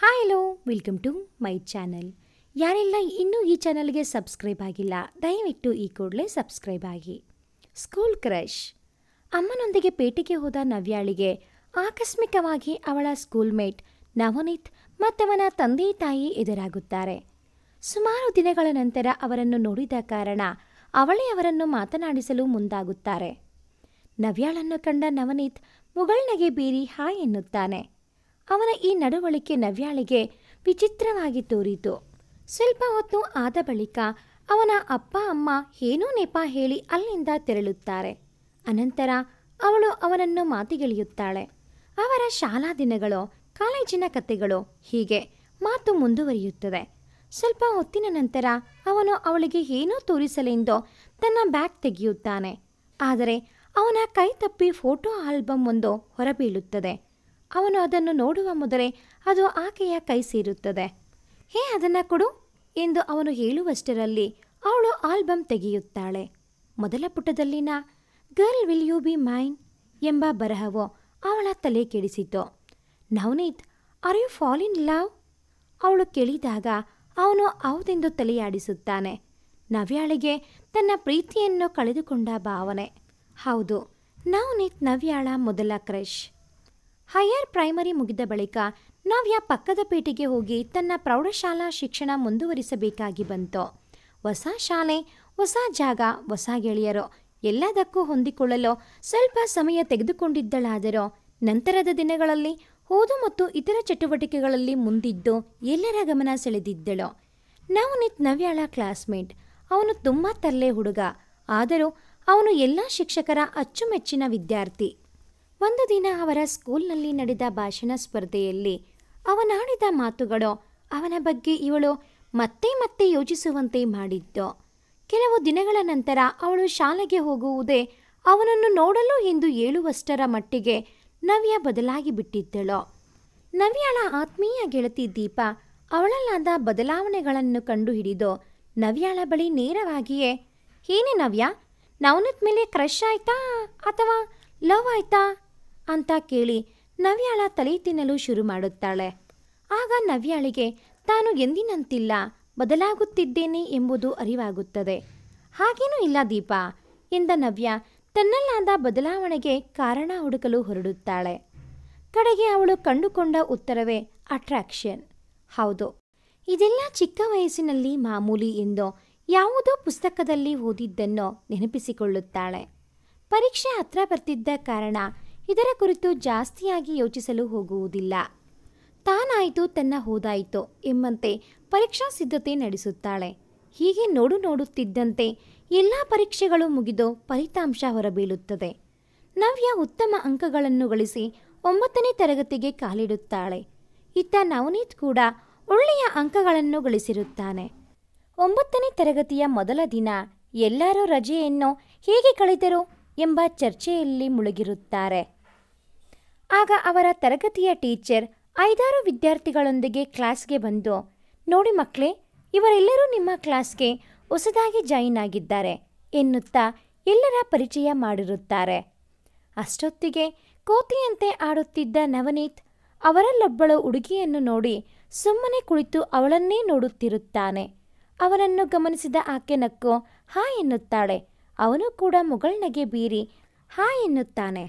hi hello welcome to my channel ಯಾರೆಲ್ಲ ಇನ್ನೂ ಈ ಚಾನಲ್ಗೆ ಸಬ್ಸ್ಕ್ರೈಬ್ ಆಗಿಲ್ಲ ದಯವಿಟ್ಟು ಈ ಕೂಡಲೇ ಸಬ್ಸ್ಕ್ರೈಬ್ ಆಗಿ ಸ್ಕೂಲ್ ಕ್ರಶ್ ಅಮ್ಮನೊಂದಿಗೆ ಪೇಟೆಗೆ ಹೋದ ನವ್ಯಾಳಿಗೆ ಆಕಸ್ಮಿಕವಾಗಿ ಅವಳ ಸ್ಕೂಲ್ಮೇಟ್ ನವನೀತ್ ಮತ್ತವನ ತಂದೆ ತಾಯಿ ಎದುರಾಗುತ್ತಾರೆ ಸುಮಾರು ದಿನಗಳ ನಂತರ ಅವರನ್ನು ನೋಡಿದ ಕಾರಣ ಅವಳೇ ಅವರನ್ನು ಮಾತನಾಡಿಸಲು ಮುಂದಾಗುತ್ತಾರೆ ನವ್ಯಾಳನ್ನು ಕಂಡ ನವನೀತ್ ಮುಗಳ್ನಗೆ ಬೀರಿ ಹಾಯ್ ಎನ್ನುತ್ತಾನೆ ಅವನ ಈ ನಡವಳಿಕೆ ನವ್ಯಾಳಿಗೆ ವಿಚಿತ್ರವಾಗಿ ತೋರಿತು ಸ್ವಲ್ಪ ಹೊತ್ತು ಆದ ಬಳಿಕ ಅವನ ಅಪ್ಪ ಅಮ್ಮ ಏನೋ ನೆಪ ಹೇಳಿ ಅಲ್ಲಿಂದ ತೆರಳುತ್ತಾರೆ ಅನಂತರ ಅವಳು ಅವನನ್ನು ಮಾತಿಗೆಳೆಯುತ್ತಾಳೆ ಅವರ ಶಾಲಾ ದಿನಗಳು ಕಾಲೇಜಿನ ಕತೆಗಳು ಹೀಗೆ ಮಾತು ಮುಂದುವರಿಯುತ್ತದೆ ಸ್ವಲ್ಪ ಹೊತ್ತಿನ ನಂತರ ಅವನು ಅವಳಿಗೆ ಏನೋ ತೋರಿಸಲೆಂದು ತನ್ನ ಬ್ಯಾಗ್ ತೆಗೆಯುತ್ತಾನೆ ಆದರೆ ಅವನ ಕೈ ತಪ್ಪಿ ಫೋಟೋ ಆಲ್ಬಮ್ ಒಂದು ಹೊರಬೀಳುತ್ತದೆ ಅವನು ಅದನ್ನು ನೋಡುವ ಮೊದಲೇ ಅದು ಆಕೆಯ ಕೈ ಸೇರುತ್ತದೆ ಹೇ ಅದನ್ನು ಕೊಡು ಎಂದು ಅವನು ಹೇಳುವಷ್ಟರಲ್ಲಿ ಅವಳು ಆಲ್ಬಮ್ ತೆಗೆಯುತ್ತಾಳೆ ಮೊದಲ ಪುಟದಲ್ಲಿನ girl will you be mine ಎಂಬ ಬರಹವು ಅವಳ ತಲೆ ಕೆಡಿಸಿತು Navneet are you fall in love ಅವಳು ಕೇಳಿದಾಗ ಅವನು ಹೌದೆಂದು ತಲೆಯಾಡಿಸುತ್ತಾನೆ ನವ್ಯಾಳಿಗೆ ತನ್ನ ಪ್ರೀತಿಯನ್ನು ಕಳೆದುಕೊಂಡ ಭಾವನೆ ಹೌದು ನವನೀತ್ ನವ್ಯಾಳ ಮೊದಲ ಕ್ರಶ್ ಹೈಯರ್ ಪ್ರೈಮರಿ ಮುಗಿದ ಬಳಿಕ ನಾವ್ಯಾ ಪಕ್ಕದ ಪೇಟೆಗೆ ಹೋಗಿ ತನ್ನ ಪ್ರೌಢಶಾಲಾ ಶಿಕ್ಷಣ ಮುಂದುವರಿಸಬೇಕಾಗಿ ಬಂತು ಹೊಸ ಶಾಲೆ ಹೊಸ ಜಾಗ ಹೊಸ ಗೆಳೆಯರು ಎಲ್ಲದಕ್ಕೂ ಹೊಂದಿಕೊಳ್ಳಲು ಸ್ವಲ್ಪ ಸಮಯ ತೆಗೆದುಕೊಂಡಿದ್ದಳಾದರೂ ನಂತರದ ದಿನಗಳಲ್ಲಿ ಓದು ಮತ್ತು ಇತರ ಚಟುವಟಿಕೆಗಳಲ್ಲಿ ಮುಂದಿದ್ದು ಎಲ್ಲರ ಗಮನ ಸೆಳೆದಿದ್ದಳು ನಾವು ನಿತ್ ನವ್ಯಾಳ ಕ್ಲಾಸ್ಮೇಟ್ ಅವನು ತುಂಬ ತರಲೆ ಹುಡುಗ ಆದರೂ ಅವನು ಎಲ್ಲ ಶಿಕ್ಷಕರ ಅಚ್ಚುಮೆಚ್ಚಿನ ವಿದ್ಯಾರ್ಥಿ ಒಂದು ದಿನ ಅವರ ಸ್ಕೂಲ್ನಲ್ಲಿ ನಡೆದ ಭಾಷಣ ಸ್ಪರ್ಧೆಯಲ್ಲಿ ಅವನಾಡಿದ ಮಾತುಗಳು ಅವನ ಬಗ್ಗೆ ಇವಳು ಮತ್ತೆ ಮತ್ತೆ ಯೋಚಿಸುವಂತೆ ಮಾಡಿದ್ದು ಕೆಲವು ದಿನಗಳ ನಂತರ ಅವಳು ಶಾಲೆಗೆ ಹೋಗುವುದೇ ಅವನನ್ನು ನೋಡಲು ಎಂದು ಹೇಳುವಷ್ಟರ ಮಟ್ಟಿಗೆ ನವ್ಯ ಬದಲಾಗಿ ಬಿಟ್ಟಿದ್ದಳು ನವ್ಯಳ ಆತ್ಮೀಯ ಗೆಳತಿ ದೀಪ ಅವಳಲ್ಲಾದ ಬದಲಾವಣೆಗಳನ್ನು ಕಂಡುಹಿಡಿದು ನವ್ಯಾಳ ಬಳಿ ನೇರವಾಗಿಯೇ ಏನೇ ನವ್ಯ ನವನದ ಮೇಲೆ ಕ್ರಶ್ ಆಯ್ತಾ ಅಥವಾ ಲವ್ ಆಯ್ತಾ ಅಂತ ಕೇಳಿ ನವ್ಯಾಳ ತಲೆ ತಿನ್ನಲು ಶುರು ಮಾಡುತ್ತಾಳೆ ಆಗ ನವ್ಯಾಳಿಗೆ ತಾನು ಎಂದಿನಂತಿಲ್ಲ ಬದಲಾಗುತ್ತಿದ್ದೇನೆ ಎಂಬುದು ಅರಿವಾಗುತ್ತದೆ ಹಾಗೇನೂ ಇಲ್ಲ ದೀಪ ಎಂದ ನವ್ಯ ತನ್ನಲ್ಲಾದ ಬದಲಾವಣೆಗೆ ಕಾರಣ ಹುಡುಕಲು ಹೊರಡುತ್ತಾಳೆ ಕಡೆಗೆ ಅವಳು ಕಂಡುಕೊಂಡ ಉತ್ತರವೇ ಅಟ್ರಾಕ್ಷನ್ ಹೌದು ಇದೆಲ್ಲ ಚಿಕ್ಕ ವಯಸ್ಸಿನಲ್ಲಿ ಮಾಮೂಲಿ ಎಂದೋ ಯಾವುದೋ ಪುಸ್ತಕದಲ್ಲಿ ಓದಿದ್ದನ್ನೋ ನೆನಪಿಸಿಕೊಳ್ಳುತ್ತಾಳೆ ಪರೀಕ್ಷೆ ಹತ್ರ ಬರ್ತಿದ್ದ ಕಾರಣ ಇದರ ಕುರಿತು ಜಾಸ್ತಿಯಾಗಿ ಯೋಚಿಸಲು ಹೋಗುವುದಿಲ್ಲ ತಾನಾಯಿತು ತನ್ನ ಹೋದಾಯಿತು ಎಂಬಂತೆ ಪರೀಕ್ಷಾ ಸಿದ್ಧತೆ ನಡೆಸುತ್ತಾಳೆ ಹೀಗೆ ನೋಡು ನೋಡುತ್ತಿದ್ದಂತೆ ಎಲ್ಲ ಪರೀಕ್ಷೆಗಳು ಮುಗಿದು ಫಲಿತಾಂಶ ಹೊರಬೀಳುತ್ತದೆ ನವ್ಯ ಉತ್ತಮ ಅಂಕಗಳನ್ನು ಗಳಿಸಿ ಒಂಬತ್ತನೇ ತರಗತಿಗೆ ಕಾಲಿಡುತ್ತಾಳೆ ಇತ್ತ ನವನೀತ್ ಕೂಡ ಒಳ್ಳೆಯ ಅಂಕಗಳನ್ನು ಗಳಿಸಿರುತ್ತಾನೆ ಒಂಬತ್ತನೇ ತರಗತಿಯ ಮೊದಲ ದಿನ ಎಲ್ಲರೂ ರಜೆಯನ್ನು ಹೇಗೆ ಕಳೆದರು ಎಂಬ ಚರ್ಚೆಯಲ್ಲಿ ಮುಳುಗಿರುತ್ತಾರೆ ಆಗ ಅವರ ತರಗತಿಯ ಟೀಚರ್ ಐದಾರು ವಿದ್ಯಾರ್ಥಿಗಳೊಂದಿಗೆ ಕ್ಲಾಸ್ಗೆ ಬಂದು ನೋಡಿ ಮಕ್ಕಳೇ ಇವರೆಲ್ಲರೂ ನಿಮ್ಮ ಕ್ಲಾಸ್ಗೆ ಹೊಸದಾಗಿ ಜಾಯಿನ್ ಆಗಿದ್ದಾರೆ ಎನ್ನುತ್ತಾ ಎಲ್ಲರ ಪರಿಚಯ ಮಾಡಿರುತ್ತಾರೆ ಅಷ್ಟೊತ್ತಿಗೆ ಕೋತಿಯಂತೆ ಆಡುತ್ತಿದ್ದ ನವನೀತ್ ಅವರಲ್ಲೊಬ್ಬಳು ಹುಡುಗಿಯನ್ನು ನೋಡಿ ಸುಮ್ಮನೆ ಕುಳಿತು ಅವಳನ್ನೇ ನೋಡುತ್ತಿರುತ್ತಾನೆ ಅವನನ್ನು ಗಮನಿಸಿದ ಆಕೆ ನಕ್ಕು ಹಾ ಎನ್ನುತ್ತಾಳೆ ಅವನು ಕೂಡ ಮೊಗಳ್ನಗೆ ಬೀರಿ ಹಾ ಎನ್ನುತ್ತಾನೆ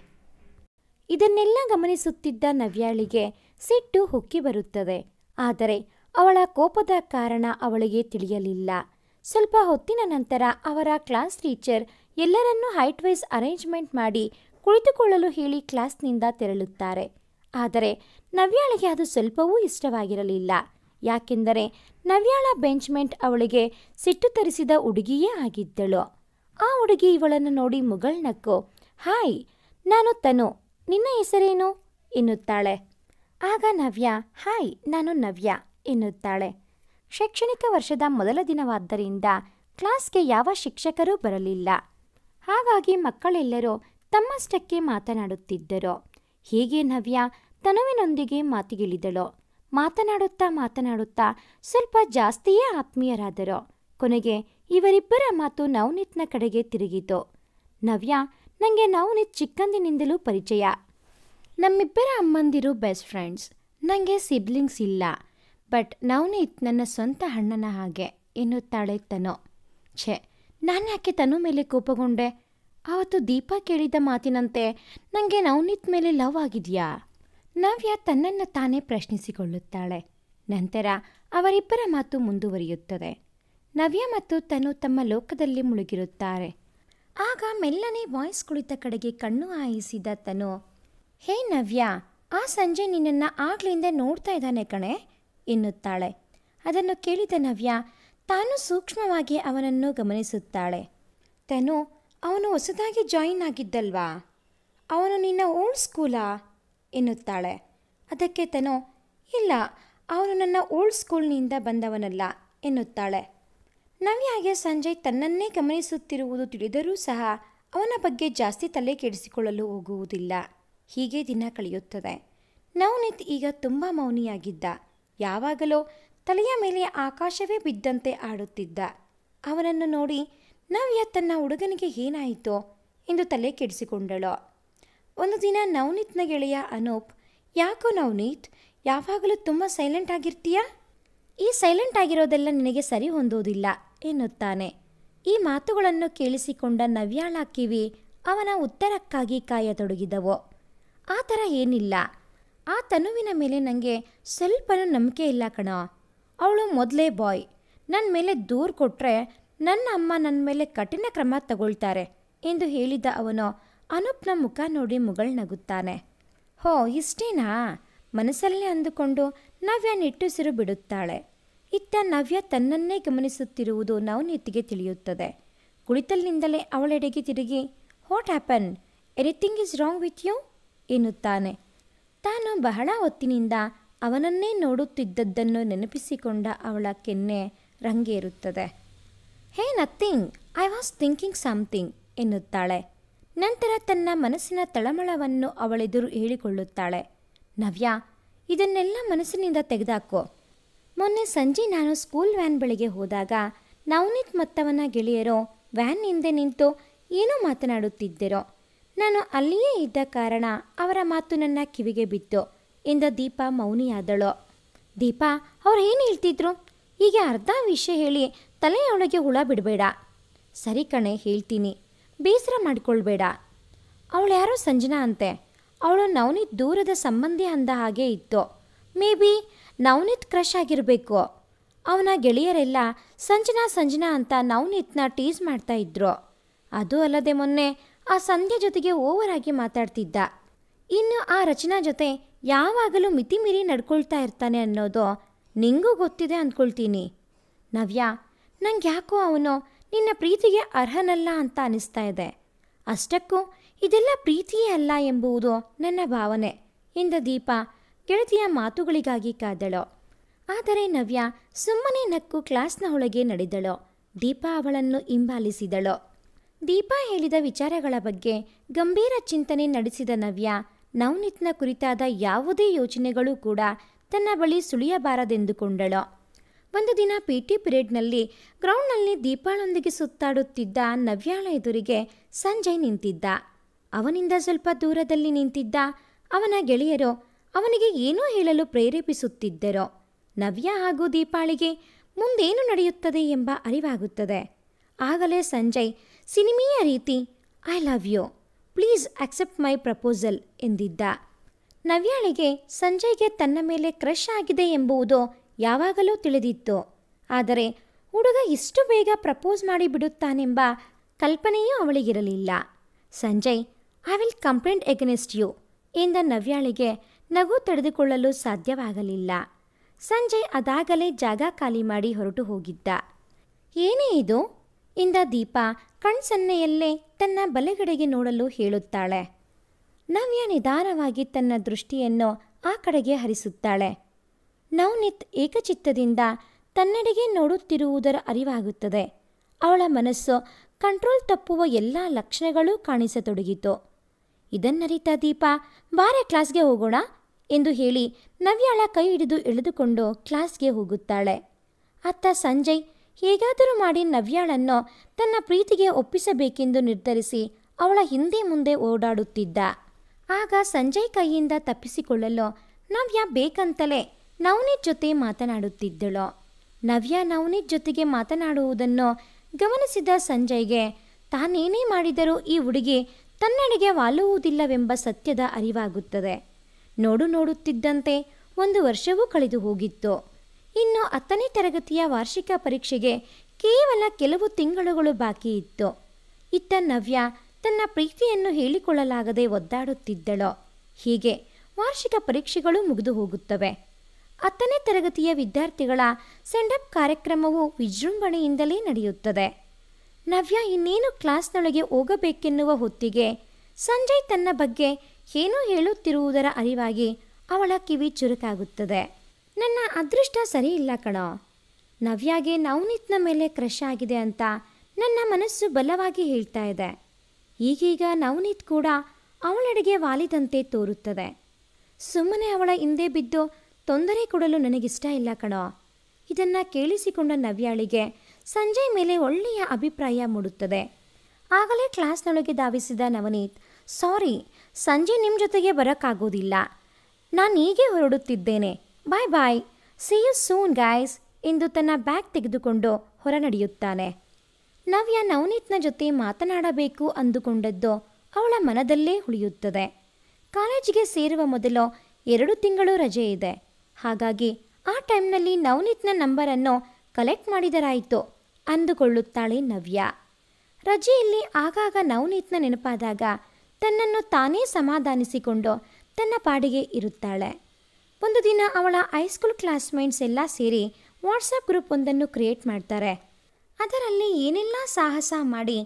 ಇದನ್ನೆಲ್ಲ ಗಮನಿಸುತ್ತಿದ್ದ ನವ್ಯಾಳಿಗೆ ಸಿಟ್ಟು ಹುಕ್ಕಿ ಬರುತ್ತದೆ ಆದರೆ ಅವಳ ಕೋಪದ ಕಾರಣ ಅವಳಿಗೆ ತಿಳಿಯಲಿಲ್ಲ ಸ್ವಲ್ಪ ಹೊತ್ತಿನ ನಂತರ ಅವರ ಕ್ಲಾಸ್ ಟೀಚರ್ ಎಲ್ಲರನ್ನೂ ಹೈಟ್ ವೈಸ್ ಅರೇಂಜ್ಮೆಂಟ್ ಮಾಡಿ ಕುಳಿತುಕೊಳ್ಳಲು ಹೇಳಿ ಕ್ಲಾಸ್ನಿಂದ ತೆರಳುತ್ತಾರೆ ಆದರೆ ನವ್ಯಾಳಿಗೆ ಅದು ಸ್ವಲ್ಪವೂ ಇಷ್ಟವಾಗಿರಲಿಲ್ಲ ಯಾಕೆಂದರೆ ನವ್ಯಾಳ ಬೆಂಚ್ಮೆಂಟ್ ಅವಳಿಗೆ ಸಿಟ್ಟು ತರಿಸಿದ ಹುಡುಗಿಯೇ ಆಗಿದ್ದಳು ಆ ಹುಡುಗಿ ಇವಳನ್ನು ನೋಡಿ ಮುಗಳ್ನಕ್ಕು ಹಾಯ್ ನಾನು ತನು ನಿನ್ನ ಹೆಸರೇನು ಎನ್ನುತ್ತಾಳೆ ಆಗ ನವ್ಯ ಹಾಯ್ ನಾನು ನವ್ಯ ಎನ್ನುತ್ತಾಳೆ ಶೈಕ್ಷಣಿಕ ವರ್ಷದ ಮೊದಲ ದಿನವಾದ್ದರಿಂದ ಕ್ಲಾಸ್ಗೆ ಯಾವ ಶಿಕ್ಷಕರೂ ಬರಲಿಲ್ಲ ಹಾಗಾಗಿ ಮಕ್ಕಳೆಲ್ಲರೂ ತಮ್ಮಷ್ಟಕ್ಕೆ ಮಾತನಾಡುತ್ತಿದ್ದರು ಹೀಗೆ ನವ್ಯ ತನುವಿನೊಂದಿಗೆ ಮಾತಿಗಿಳಿದಳು ಮಾತನಾಡುತ್ತಾ ಮಾತನಾಡುತ್ತಾ ಸ್ವಲ್ಪ ಜಾಸ್ತಿಯೇ ಆತ್ಮೀಯರಾದರು ಕೊನೆಗೆ ಇವರಿಬ್ಬರ ಮಾತು ನವನೀತ್ನ ಕಡೆಗೆ ತಿರುಗಿತು ನವ್ಯ ನನಗೆ ನಿ ಚಿಕ್ಕಂದಿನಿಂದಲೂ ಪರಿಚಯ ನಮ್ಮಿಬ್ಬರ ಅಮ್ಮಂದಿರು ಬೆಸ್ಟ್ ಫ್ರೆಂಡ್ಸ್ ನನಗೆ ಸಿಬ್ಲಿಂಗ್ಸ್ ಇಲ್ಲ ಬಟ್ ನವನೀತ್ ನನ್ನ ಸ್ವಂತ ಹಣ್ಣನ ಹಾಗೆ ಎನ್ನುತ್ತಾಳೆ ತನು ಛೆ ನಾನು ಯಾಕೆ ತನು ಮೇಲೆ ಕೋಪಗೊಂಡೆ ಆವತ್ತು ದೀಪ ಕೇಳಿದ ಮಾತಿನಂತೆ ನನಗೆ ನವನೀತ್ ಮೇಲೆ ಲವ್ ಆಗಿದೆಯಾ ನವ್ಯ ತನ್ನನ್ನು ತಾನೇ ಪ್ರಶ್ನಿಸಿಕೊಳ್ಳುತ್ತಾಳೆ ನಂತರ ಅವರಿಬ್ಬರ ಮಾತು ಮುಂದುವರಿಯುತ್ತದೆ ನವ್ಯ ಮತ್ತು ತನು ತಮ್ಮ ಲೋಕದಲ್ಲಿ ಮುಳುಗಿರುತ್ತಾರೆ ಆಗ ಮೆಲ್ಲನೆ ವಾಯ್ಸ್ ಕುಳಿತ ಕಡೆಗೆ ಕಣ್ಣು ಹಾಯಿಸಿದ ತನು ಹೇ ನವ್ಯ ಆ ಸಂಜೆ ನಿನ್ನನ್ನು ಆಗ್ಲಿಂದ ನೋಡ್ತಾ ಇದ್ದಾನೆ ಕಣೆ ಎನ್ನುತ್ತಾಳೆ ಅದನ್ನು ಕೇಳಿದ ನವ್ಯ ತಾನು ಸೂಕ್ಷ್ಮವಾಗಿ ಅವನನ್ನು ಗಮನಿಸುತ್ತಾಳೆ ತನು ಅವನು ಹೊಸದಾಗಿ ಜಾಯಿನ್ ಆಗಿದ್ದಲ್ವಾ ಅವನು ನಿನ್ನ ಓಲ್ಡ್ ಸ್ಕೂಲಾ ಎನ್ನುತ್ತಾಳೆ ಅದಕ್ಕೆ ತನು ಇಲ್ಲ ಅವನು ನನ್ನ ಓಲ್ಡ್ ಸ್ಕೂಲ್ನಿಂದ ಬಂದವನಲ್ಲ ಎನ್ನುತ್ತಾಳೆ ನವ್ಯಾಗೆ ಸಂಜಯ್ ತನ್ನನ್ನೇ ಗಮನಿಸುತ್ತಿರುವುದು ತಿಳಿದರೂ ಸಹ ಅವನ ಬಗ್ಗೆ ಜಾಸ್ತಿ ತಲೆ ಕೆಡಿಸಿಕೊಳ್ಳಲು ಹೋಗುವುದಿಲ್ಲ ಹೀಗೆ ದಿನ ಕಳೆಯುತ್ತದೆ ನವನೀತ್ ಈಗ ತುಂಬ ಮೌನಿಯಾಗಿದ್ದ ಯಾವಾಗಲೋ ತಲೆಯ ಮೇಲೆ ಆಕಾಶವೇ ಬಿದ್ದಂತೆ ಆಡುತ್ತಿದ್ದ ಅವನನ್ನು ನೋಡಿ ನವ್ಯ ತನ್ನ ಹುಡುಗನಿಗೆ ಏನಾಯಿತೋ ಎಂದು ತಲೆ ಕೆಡಿಸಿಕೊಂಡಳು ಒಂದು ದಿನ ನವನೀತ್ನ ಗೆಳೆಯ ಅನೂಪ್ ಯಾಕೋ ನವನೀತ್ ಯಾವಾಗಲೂ ತುಂಬ ಸೈಲೆಂಟ್ ಆಗಿರ್ತೀಯಾ ಈ ಸೈಲೆಂಟ್ ಆಗಿರೋದೆಲ್ಲ ನಿನಗೆ ಸರಿ ಹೊಂದುವುದಿಲ್ಲ ಎನ್ನುತ್ತಾನೆ ಈ ಮಾತುಗಳನ್ನು ಕೇಳಿಸಿಕೊಂಡ ನವ್ಯಾಳ ಕಿವಿ ಅವನ ಉತ್ತರಕ್ಕಾಗಿ ಕಾಯತೊಡಗಿದವು ಆ ಥರ ಏನಿಲ್ಲ ಆ ತನುವಿನ ಮೇಲೆ ನನಗೆ ಸ್ವಲ್ಪನೂ ನಂಬಿಕೆ ಇಲ್ಲ ಕಣ ಅವಳು ಮೊದಲೇ ಬಾಯ್ ನನ್ನ ಮೇಲೆ ದೂರು ಕೊಟ್ಟರೆ ನನ್ನ ಅಮ್ಮ ನನ್ನ ಮೇಲೆ ಕಠಿಣ ಕ್ರಮ ತಗೊಳ್ತಾರೆ ಎಂದು ಹೇಳಿದ ಅವನು ಅನುಪ್ನ ಮುಖ ನೋಡಿ ಮುಗಳ್ ನಗುತ್ತಾನೆ ಹೋ ಇಷ್ಟೇನಾ ಮನಸ್ಸಲ್ಲೇ ಅಂದುಕೊಂಡು ನವ್ಯ ನಿಟ್ಟುಸಿರು ಬಿಡುತ್ತಾಳೆ ಇತ್ತ ನವ್ಯ ತನ್ನನ್ನೇ ಗಮನಿಸುತ್ತಿರುವುದು ನವನೀತಿಗೆ ತಿಳಿಯುತ್ತದೆ ಕುಳಿತಲ್ಲಿಂದಲೇ ಅವಳೆಡೆಗೆ ತಿರುಗಿ what happen anything is wrong with you ಎನ್ನುತ್ತಾನೆ ತಾನು ಬಹಳ ಹೊತ್ತಿನಿಂದ ಅವನನ್ನೇ ನೋಡುತ್ತಿದ್ದದ್ದನ್ನು ನೆನಪಿಸಿಕೊಂಡ ಅವಳ ಕೆನ್ನೆ ರಂಗೇರುತ್ತದೆ hey nothing I was thinking something ಎನ್ನುತ್ತಾಳೆ ನಂತರ ತನ್ನ ಮನಸ್ಸಿನ ತಳಮಳವನ್ನು ಅವಳೆದುರು ಹೇಳಿಕೊಳ್ಳುತ್ತಾಳೆ ನವ್ಯ ಇದನ್ನೆಲ್ಲ ಮನಸ್ಸಿನಿಂದ ತೆಗೆದಾಕೋ ಮೊನ್ನೆ ಸಂಜೆ ನಾನು ಸ್ಕೂಲ್ ವ್ಯಾನ್ ಬಳಿಗೆ ಹೋದಾಗ ನವನೀತ್ ಮತ್ತವನ ಗೆಳೆಯರು ವ್ಯಾನ್ ಹಿಂದೆ ನಿಂತು ಏನೋ ಮಾತನಾಡುತ್ತಿದ್ದರೋ ನಾನು ಅಲ್ಲಿಯೇ ಇದ್ದ ಕಾರಣ ಅವರ ಮಾತು ನನ್ನ ಕಿವಿಗೆ ಬಿತ್ತು ಎಂದ ದೀಪ ಮೌನಿಯಾದಳು ದೀಪ ಅವ್ರು ಏನು ಹೇಳ್ತಿದ್ರು ಹೀಗೆ ಅರ್ಧ ವಿಷಯ ಹೇಳಿ ತಲೆಯೊಳಗೆ ಹುಳ ಬಿಡಬೇಡ ಸರಿ ಕಣೆ ಹೇಳ್ತೀನಿ ಬೇಸರ ಮಾಡಿಕೊಳ್ಬೇಡ ಅವಳು ಯಾರೋ ಸಂಜನಾ ಅಂತೆ ಅವಳು ನವನೀತ್ ದೂರದ ಸಂಬಂಧಿ ಅಂದ ಹಾಗೆ ಇತ್ತು ಮೇ ಬಿ ನವನೀತ್ ಕ್ರಶ್ ಆಗಿರಬೇಕು ಅವನ ಗೆಳೆಯರೆಲ್ಲ ಸಂಜನಾ ಸಂಜನಾ ಅಂತ ನವನೀತ್ನ ಟೀಸ್ ಮಾಡ್ತಾ ಇದ್ರು ಅದು ಅಲ್ಲದೆ ಮೊನ್ನೆ ಆ ಸಂಧ್ಯಾ ಜೊತೆಗೆ ಓವರ್ ಆಗಿ ಮಾತಾಡ್ತಿದ್ದ ಇನ್ನು ಆ ರಚನಾ ಜೊತೆ ಯಾವಾಗಲೂ ಮಿತಿಮೀರಿ ನಡ್ಕೊಳ್ತಾ ಇರ್ತಾನೆ ಅನ್ನೋದು ನಿಂಗೂ ಗೊತ್ತಿದೆ ಅಂದ್ಕೊಳ್ತೀನಿ ನವ್ಯ ನಂಗೆ ಯಾಕೋ ಅವನು ನಿನ್ನ ಪ್ರೀತಿಗೆ ಅರ್ಹನಲ್ಲ ಅಂತ ಅನಿಸ್ತಾ ಇದೆ ಅಷ್ಟಕ್ಕೂ ಇದೆಲ್ಲ ಪ್ರೀತಿಯೇ ಅಲ್ಲ ಎಂಬುವುದು ನನ್ನ ಭಾವನೆ ಎಂದ ದೀಪ ಗೆಳತಿಯ ಮಾತುಗಳಿಗಾಗಿ ಕಾದಳು ಆದರೆ ನವ್ಯ ಸುಮ್ಮನೆ ನಕ್ಕು ಕ್ಲಾಸ್ನ ಒಳಗೆ ನಡೆದಳು ದೀಪಾ ಅವಳನ್ನು ಹಿಂಬಾಲಿಸಿದಳು ದೀಪಾ ಹೇಳಿದ ವಿಚಾರಗಳ ಬಗ್ಗೆ ಗಂಭೀರ ಚಿಂತನೆ ನಡೆಸಿದ ನವ್ಯ ನವನಿತ್ನ ಕುರಿತಾದ ಯಾವುದೇ ಯೋಚನೆಗಳು ಕೂಡ ತನ್ನ ಬಳಿ ಸುಳಿಯಬಾರದೆಂದುಕೊಂಡಳು ಒಂದು ದಿನ ಪಿ ಟಿ ಪಿರಿಯಡ್ನಲ್ಲಿ ಗ್ರೌಂಡ್ನಲ್ಲಿ ದೀಪಾಳೊಂದಿಗೆ ಸುತ್ತಾಡುತ್ತಿದ್ದ ನವ್ಯಾಳ ಎದುರಿಗೆ ಸಂಜಯ್ ನಿಂತಿದ್ದ ಅವನಿಂದ ಸ್ವಲ್ಪ ದೂರದಲ್ಲಿ ನಿಂತಿದ್ದ ಅವನ ಗೆಳೆಯರು ಅವನಿಗೆ ಏನೋ ಹೇಳಲು ಪ್ರೇರೇಪಿಸುತ್ತಿದ್ದರೋ ನವ್ಯ ಹಾಗೂ ದೀಪಾಳಿಗೆ ಮುಂದೇನು ನಡೆಯುತ್ತದೆ ಎಂಬ ಅರಿವಾಗುತ್ತದೆ ಆಗಲೇ ಸಂಜಯ್ ಸಿನಿಮೀಯ ರೀತಿ I love you please accept my proposal ಎಂದಿದ್ದ ನವ್ಯಾಳಿಗೆ ಸಂಜಯ್ಗೆ ತನ್ನ ಮೇಲೆ ಕ್ರಶ್ ಆಗಿದೆ ಎಂಬುವುದು ಯಾವಾಗಲೂ ತಿಳಿದಿತ್ತು ಆದರೆ ಹುಡುಗ ಇಷ್ಟು ಬೇಗ ಪ್ರಪೋಸ್ ಮಾಡಿಬಿಡುತ್ತಾನೆಂಬ ಕಲ್ಪನೆಯೂ ಅವಳಿಗಿರಲಿಲ್ಲ Sanjay I will complaint against you ಇಂದ ನವ್ಯಾಳಿಗೆ ನಗು ತಡೆದುಕೊಳ್ಳಲು ಸಾಧ್ಯವಾಗಲಿಲ್ಲ ಸಂಜೆ ಅದಾಗಲೇ ಜಾಗ ಖಾಲಿ ಮಾಡಿ ಹೊರಟು ಹೋಗಿದ್ದ ಏನೇ ಇದು ಇಂದ ದೀಪ ಕಣ್ಸನ್ನೆಯಲ್ಲೇ ತನ್ನ ಬಲೆಗಡೆಗೆ ನೋಡಲು ಹೇಳುತ್ತಾಳೆ ನವ್ಯ ನಿಧಾನವಾಗಿ ತನ್ನ ದೃಷ್ಟಿಯನ್ನು ಆ ಕಡೆಗೆ ಹರಿಸುತ್ತಾಳೆ ನವನಿತ್ ಏಕಚಿತ್ತದಿಂದ ತನ್ನೆಡೆಗೆ ನೋಡುತ್ತಿರುವುದರ ಅರಿವಾಗುತ್ತದೆ ಅವಳ ಮನಸ್ಸು ಕಂಟ್ರೋಲ್ ತಪ್ಪುವ ಎಲ್ಲ ಲಕ್ಷಣಗಳು ಕಾಣಿಸತೊಡಗಿತು ಇದನ್ನರಿತ ದೀಪ ಬಾರೆ ಕ್ಲಾಸ್ಗೆ ಹೋಗೋಣ ಎಂದು ಹೇಳಿ ನವ್ಯಾಳ ಕೈ ಹಿಡಿದು ಎಳೆದುಕೊಂಡು ಕ್ಲಾಸ್ಗೆ ಹೋಗುತ್ತಾಳೆ ಅತ್ತ ಸಂಜಯ್ ಹೇಗಾದರೂ ಮಾಡಿ ನವ್ಯಾಳನ್ನು ತನ್ನ ಪ್ರೀತಿಗೆ ಒಪ್ಪಿಸಬೇಕೆಂದು ನಿರ್ಧರಿಸಿ ಅವಳ ಹಿಂದೆ ಮುಂದೆ ಓಡಾಡುತ್ತಿದ್ದ ಆಗ ಸಂಜಯ್ ಕೈಯಿಂದ ತಪ್ಪಿಸಿಕೊಳ್ಳಲು ನವ್ಯ ಬೇಕಂತಲೇ ನವನಿತ್ ಜೊತೆ ಮಾತನಾಡುತ್ತಿದ್ದಳು ನವ್ಯ ನವನಿತ್ ಜೊತೆಗೆ ಮಾತನಾಡುವುದನ್ನು ಗಮನಿಸಿದ ಸಂಜಯ್ಗೆ ತಾನೇನೇ ಮಾಡಿದರೂ ಈ ಹುಡುಗಿ ತನ್ನಡೆಗೆ ವಾಲುವುದಿಲ್ಲವೆಂಬ ಸತ್ಯದ ಅರಿವಾಗುತ್ತದೆ ನೋಡು ನೋಡುತ್ತಿದ್ದಂತೆ ಒಂದು ವರ್ಷವೂ ಕಳೆದು ಹೋಗಿತ್ತು ಇನ್ನು ಹತ್ತನೇ ತರಗತಿಯ ವಾರ್ಷಿಕ ಪರೀಕ್ಷೆಗೆ ಕೇವಲ ಕೆಲವು ತಿಂಗಳುಗಳು ಬಾಕಿ ಇತ್ತು ಇತ್ತ ನವ್ಯ ತನ್ನ ಪ್ರೀತಿಯನ್ನು ಹೇಳಿಕೊಳ್ಳಲಾಗದೆ ಒದ್ದಾಡುತ್ತಿದ್ದಳು ಹೀಗೆ ವಾರ್ಷಿಕ ಪರೀಕ್ಷೆಗಳು ಮುಗಿದು ಹೋಗುತ್ತವೆ ಹತ್ತನೇ ತರಗತಿಯ ವಿದ್ಯಾರ್ಥಿಗಳ ಸೆಂಡಪ್ ಕಾರ್ಯಕ್ರಮವು ವಿಜೃಂಭಣೆಯಿಂದಲೇ ನಡೆಯುತ್ತದೆ ನವ್ಯ ಇನ್ನೇನು ಕ್ಲಾಸ್ನೊಳಗೆ ಹೋಗಬೇಕೆನ್ನುವ ಹೊತ್ತಿಗೆ ಸಂಜಯ್ ತನ್ನ ಬಗ್ಗೆ ಏನೂ ಹೇಳುತ್ತಿರುವುದರ ಅರಿವಾಗಿ ಅವಳ ಕಿವಿ ಚುರುಕಾಗುತ್ತದೆ ನನ್ನ ಅದೃಷ್ಟ ಸರಿ ಇಲ್ಲ ಕಣೋ ನವ್ಯಾಗೆ ನವನೀತ್ನ ಮೇಲೆ ಕ್ರಶ್ ಆಗಿದೆ ಅಂತ ನನ್ನ ಮನಸ್ಸು ಬಲವಾಗಿ ಹೇಳ್ತಾ ಇದೆ ಈಗೀಗ ನವನೀತ್ ಕೂಡ ಅವಳೆಡೆಗೆ ವಾಲಿದಂತೆ ತೋರುತ್ತದೆ ಸುಮ್ಮನೆ ಅವಳ ಹಿಂದೆ ಬಿದ್ದು ತೊಂದರೆ ಕೊಡಲು ನನಗಿಷ್ಟ ಇಲ್ಲ ಕಣೋ ಇದನ್ನು ಕೇಳಿಸಿಕೊಂಡ ನವ್ಯಾಳಿಗೆ ಸಂಜಯ್ ಮೇಲೆ ಒಳ್ಳೆಯ ಅಭಿಪ್ರಾಯ ಮೂಡುತ್ತದೆ ಆಗಲೇ ಕ್ಲಾಸ್ನೊಳಗೆ ಧಾವಿಸಿದ ನವನೀತ್ ಸಾರಿ ಸಂಜೆ ನಿಮ್ಮ ಜೊತೆಗೆ ಬರೋಕ್ಕಾಗೋದಿಲ್ಲ ನಾನು ಹೀಗೆ ಹೊರಡುತ್ತಿದ್ದೇನೆ bye bye see you soon guys ಎಂದು ತನ್ನ ಬ್ಯಾಗ್ ತೆಗೆದುಕೊಂಡು ಹೊರ ನಡೆಯುತ್ತಾನೆ ನವ್ಯ ನವನೀತ್ನ ಜೊತೆ ಮಾತನಾಡಬೇಕು ಅಂದುಕೊಂಡದ್ದು ಅವಳ ಮನದಲ್ಲೇ ಉಳಿಯುತ್ತದೆ ಕಾಲೇಜಿಗೆ ಸೇರುವ ಮೊದಲು ಎರಡು ತಿಂಗಳು ರಜೆ ಇದೆ ಹಾಗಾಗಿ ಆ ಟೈಮ್ನಲ್ಲಿ ನವನೀತ್ನ ನಂಬರನ್ನು ಕಲೆಕ್ಟ್ ಮಾಡಿದರಾಯಿತು ಅಂದುಕೊಳ್ಳುತ್ತಾಳೆ ನವ್ಯ ರಜೆಯಲ್ಲಿ ಆಗಾಗ ನವನೀತ್ನ ನೆನಪಾದಾಗ ತನ್ನನ್ನು ತಾನೇ ಸಮಾಧಾನಿಸಿಕೊಂಡು ತನ್ನ ಪಾಡಿಗೆ ಇರುತ್ತಾಳೆ ಒಂದು ದಿನ ಅವಳ ಹೈಸ್ಕೂಲ್ ಕ್ಲಾಸ್ಮೇಟ್ಸ್ ಎಲ್ಲ ಸೇರಿ ವಾಟ್ಸಪ್ ಗ್ರೂಪ್ ಒಂದನ್ನು ಕ್ರಿಯೇಟ್ ಮಾಡ್ತಾರೆ ಅದರಲ್ಲಿ ಏನೆಲ್ಲ ಸಾಹಸ ಮಾಡಿ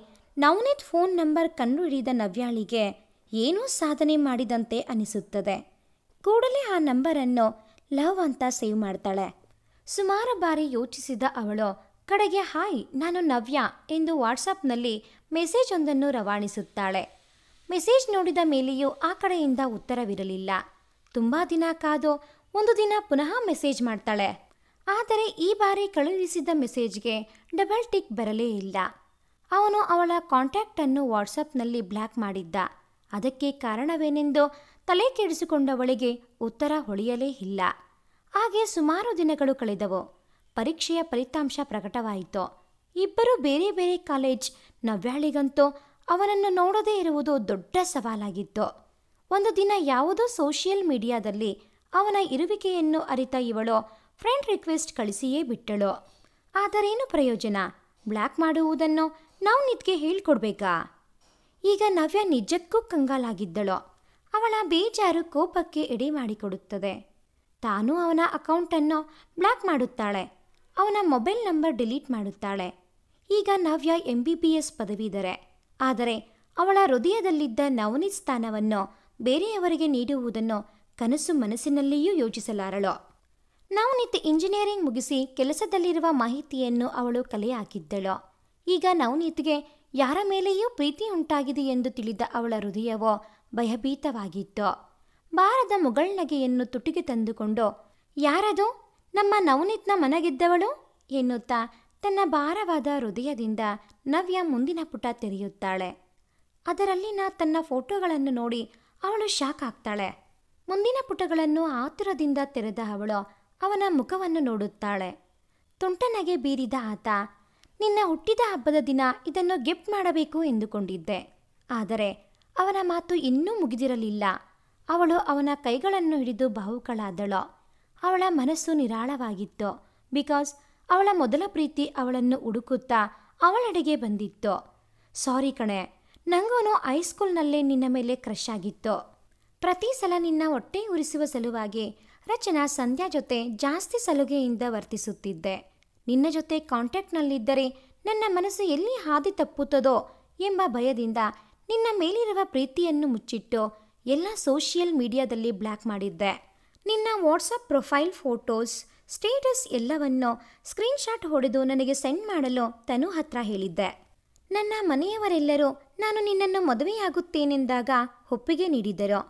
ನವನೀತ್ ಫೋನ್ ನಂಬರ್ ಕಂಡುಹಿಡಿದ ನವ್ಯಾಳಿಗೆ ಏನೂ ಸಾಧನೆ ಮಾಡಿದಂತೆ ಅನಿಸುತ್ತದೆ ಕೂಡಲೇ ಆ ನಂಬರನ್ನು ಲವ್ ಅಂತ ಸೇವ್ ಮಾಡ್ತಾಳೆ ಸುಮಾರು ಬಾರಿ ಯೋಚಿಸಿದ ಅವಳು ಕಡೆಗೆ ಹಾಯ್ ನಾನು ನವ್ಯ ಎಂದು ವಾಟ್ಸಪ್ನಲ್ಲಿ ಮೆಸೇಜ್ ಒಂದನ್ನು ರವಾನಿಸುತ್ತಾಳೆ ಮೆಸೇಜ್ ನೋಡಿದ ಮೇಲೆಯೂ ಆ ಕಡೆಯಿಂದ ಉತ್ತರವಿರಲಿಲ್ಲ ತುಂಬ ದಿನ ಕಾದು ಒಂದು ದಿನ ಪುನಃ ಮೆಸೇಜ್ ಮಾಡ್ತಾಳೆ ಆದರೆ ಈ ಬಾರಿ ಕಳುಹಿಸಿದ ಮೆಸೇಜ್ಗೆ ಡಬಲ್ ಟಿಕ್ ಬರಲೇ ಇಲ್ಲ ಅವನು ಅವಳ ಕಾಂಟ್ಯಾಕ್ಟನ್ನು ವಾಟ್ಸಪ್ನಲ್ಲಿ ಬ್ಲಾಕ್ ಮಾಡಿದ್ದ ಅದಕ್ಕೆ ಕಾರಣವೇನೆಂದು ತಲೆ ಕೆಡಿಸಿಕೊಂಡವಳಿಗೆ ಉತ್ತರ ಹೊಳೆಯಲೇ ಇಲ್ಲ ಹಾಗೆ ಸುಮಾರು ದಿನಗಳು ಕಳೆದವು ಪರೀಕ್ಷೆಯ ಫಲಿತಾಂಶ ಪ್ರಕಟವಾಯಿತು ಇಬ್ಬರು ಬೇರೆ ಬೇರೆ ಕಾಲೇಜ್ ನವ್ಯಾಳಿಗಂತೂ ಅವನನ್ನು ನೋಡದೇ ಇರುವುದು ದೊಡ್ಡ ಸವಾಲಾಗಿತ್ತು ಒಂದು ದಿನ ಯಾವುದೋ ಸೋಷಿಯಲ್ ಮೀಡಿಯಾದಲ್ಲಿ ಅವನ ಇರುವಿಕೆಯನ್ನು ಅರಿತ ಇವಳು ಫ್ರೆಂಡ್ ರಿಕ್ವೆಸ್ಟ್ ಕಳಿಸಿಯೇ ಬಿಟ್ಟಳು ಆದರೇನು ಪ್ರಯೋಜನ ಬ್ಲ್ಯಾಕ್ ಮಾಡುವುದನ್ನು ನಾವು ನಿತ್ಗೆ ಹೇಳ್ಕೊಡ್ಬೇಕಾ ಈಗ ನವ್ಯ ನಿಜಕ್ಕೂ ಕಂಗಾಲಾಗಿದ್ದಳು ಅವಳ ಬೇಜಾರು ಕೋಪಕ್ಕೆ ಎಡೆ ಮಾಡಿಕೊಡುತ್ತದೆ ತಾನು ಅವನ ಅಕೌಂಟನ್ನು ಬ್ಲಾಕ್ ಮಾಡುತ್ತಾಳೆ ಅವನ ಮೊಬೈಲ್ ನಂಬರ್ ಡಿಲೀಟ್ ಮಾಡುತ್ತಾಳೆ ಈಗ Navya M B B S ಪದವೀಧರೆ ಆದರೆ ಅವಳ ಹೃದಯದಲ್ಲಿದ್ದ ನವನೀತ್ ಸ್ಥಾನವನ್ನು ಬೇರೆಯವರಿಗೆ ನೀಡುವುದನ್ನು ಕನಸು ಮನಸ್ಸಿನಲ್ಲಿಯೂ ಯೋಚಿಸಲಾರಳು ನವನಿತ್ ಇಂಜಿನಿಯರಿಂಗ್ ಮುಗಿಸಿ ಕೆಲಸದಲ್ಲಿರುವ ಮಾಹಿತಿಯನ್ನು ಅವಳು ಕಲೆ ಹಾಕಿದ್ದಳು ಈಗ ನವನೀತ್ಗೆ ಯಾರ ಮೇಲೆಯೂ ಪ್ರೀತಿ ಉಂಟಾಗಿದೆ ಎಂದು ತಿಳಿದ ಅವಳ ಹೃದಯವೋ ಭಯಭೀತವಾಗಿತ್ತು ಬಾರದ ಮುಗಳ್ನಗೆಯನ್ನು ತುಟಿಗೆ ತಂದುಕೊಂಡು ಯಾರದು ನಮ್ಮ ನವನಿತ್ನ ಮನಗಿದ್ದವಳು ಎನ್ನುತ್ತಾ ತನ್ನ ಭಾರವಾದ ಹೃದಯದಿಂದ ನವ್ಯ ಮುಂದಿನ ಪುಟ ತೆರೆಯುತ್ತಾಳೆ ಅದರಲ್ಲಿನ ತನ್ನ ಫೋಟೋಗಳನ್ನು ನೋಡಿ ಅವಳು ಶಾಕ್ ಆಗ್ತಾಳೆ ಮುಂದಿನ ಪುಟಗಳನ್ನು ಆತುರದಿಂದ ತೆರೆದ ಅವಳು ಅವನ ಮುಖವನ್ನು ನೋಡುತ್ತಾಳೆ ತುಂಟನಗೆ ಬೀರಿದ ಆತ ನಿನ್ನ ಹುಟ್ಟಿದ ಹಬ್ಬದ ದಿನ ಇದನ್ನು ಗಿಫ್ಟ್ ಮಾಡಬೇಕು ಎಂದುಕೊಂಡಿದ್ದೆ ಆದರೆ ಅವನ ಮಾತು ಇನ್ನೂ ಮುಗಿದಿರಲಿಲ್ಲ ಅವಳು ಅವನ ಕೈಗಳನ್ನು ಹಿಡಿದು ಭಾವುಕಳಾದಳು ಅವಳ ಮನಸ್ಸು ನಿರಾಳವಾಗಿತ್ತು ಬಿಕಾಸ್ ಅವಳ ಮೊದಲ ಪ್ರೀತಿ ಅವಳನ್ನು ಹುಡುಕುತ್ತಾ ಅವಳೆಡೆಗೆ ಬಂದಿತ್ತು ಸಾರಿ ಕಣೆ ನಂಗೂನು ಹೈಸ್ಕೂಲ್ನಲ್ಲೇ ನಿನ್ನ ಮೇಲೆ ಕ್ರಶ್ ಆಗಿತ್ತು ಪ್ರತಿ ಸಲ ನಿನ್ನ ಹೊಟ್ಟೆ ಉರಿಸುವ ಸಲುವಾಗಿ ರಚನಾ ಸಂಧ್ಯಾ ಜೊತೆ ಜಾಸ್ತಿ ಸಲುಗೆಯಿಂದ ವರ್ತಿಸುತ್ತಿದ್ದೆ ನಿನ್ನ ಜೊತೆ ಕಾಂಟ್ಯಾಕ್ಟ್ನಲ್ಲಿದ್ದರೆ ನನ್ನ ಮನಸ್ಸು ಎಲ್ಲಿ ಹಾದಿ ತಪ್ಪುತ್ತದೋ ಎಂಬ ಭಯದಿಂದ ನಿನ್ನ ಮೇಲಿರುವ ಪ್ರೀತಿಯನ್ನು ಮುಚ್ಚಿಟ್ಟು ಎಲ್ಲ ಸೋಷಿಯಲ್ ಮೀಡಿಯಾದಲ್ಲಿ ಬ್ಲ್ಯಾಕ್ ಮಾಡಿದ್ದೆ ನಿನ್ನ ವಾಟ್ಸಪ್ ಪ್ರೊಫೈಲ್ ಫೋಟೋಸ್ ಸ್ಟೇಟಸ್ ಎಲ್ಲವನ್ನು ಸ್ಕ್ರೀನ್ಶಾಟ್ ಹೊಡೆದು ನನಗೆ ಸೆಂಡ್ ಮಾಡಲು ತನು ಹತ್ರ ಹೇಳಿದ್ದೆ ನನ್ನ ಮನೆಯವರೆಲ್ಲರೂ ನಾನು ನಿನ್ನನ್ನು ಮದುವೆಯಾಗುತ್ತೇನೆಂದಾಗ ಒಪ್ಪಿಗೆ ನೀಡಿದ್ದರು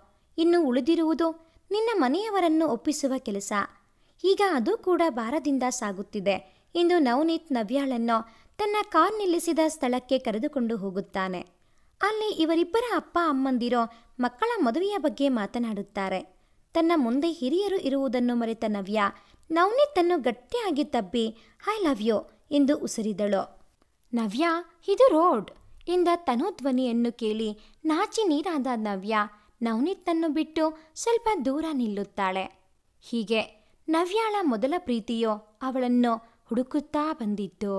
ಇನ್ನು ಉಳಿದಿರುವುದು ನಿನ್ನ ಮನೆಯವರನ್ನು ಒಪ್ಪಿಸುವ ಕೆಲಸ ಈಗ ಅದು ಕೂಡ ಭಾರದಿಂದ ಸಾಗುತ್ತಿದೆ ಎಂದು ನವನೀತ್ ನವ್ಯಾಳನ್ನು ತನ್ನ ಕಾರ್ ನಿಲ್ಲಿಸಿದ ಸ್ಥಳಕ್ಕೆ ಕರೆದುಕೊಂಡು ಹೋಗುತ್ತಾನೆ ಅಲ್ಲಿ ಇವರಿಬ್ಬರ ಅಪ್ಪ ಅಮ್ಮಂದಿರೋ ಮಕ್ಕಳ ಮದುವೆಯ ಬಗ್ಗೆ ಮಾತನಾಡುತ್ತಾರೆ ತನ್ನ ಮುಂದೆ ಹಿರಿಯರು ಇರುವುದನ್ನು ಮರೆತ ನವ್ಯ ನವನೀತನ್ನು ಗಟ್ಟಿಯಾಗಿ ತಬ್ಬಿ ಐ ಲವ್ ಯು ಎಂದು ಉಸಿರಿದಳು ನವ್ಯ ಇದು ರೋಡ್ ಇಂದ ತನು ಧ್ವನಿಯನ್ನು ಕೇಳಿ ನಾಚಿ ನೀರಾದ ನವ್ಯ ನವನಿತ್ತನ್ನು ಬಿಟ್ಟು ಸ್ವಲ್ಪ ದೂರ ನಿಲ್ಲುತ್ತಾಳೆ ಹೀಗೆ ನವ್ಯಾಳ ಮೊದಲ ಪ್ರೀತಿಯೋ ಅವಳನ್ನು ಹುಡುಕುತ್ತಾ ಬಂದಿತ್ತು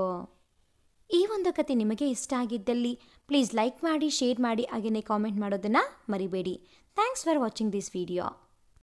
ಈ ಒಂದು ಕತೆ ನಿಮಗೆ ಇಷ್ಟ ಆಗಿದ್ದಲ್ಲಿ ಪ್ಲೀಸ್ ಲೈಕ್ ಮಾಡಿ ಶೇರ್ ಮಾಡಿ ಹಾಗೆಯೇ ಕಾಮೆಂಟ್ ಮಾಡೋದನ್ನು ಮರಿಬೇಡಿ thanks for watching this video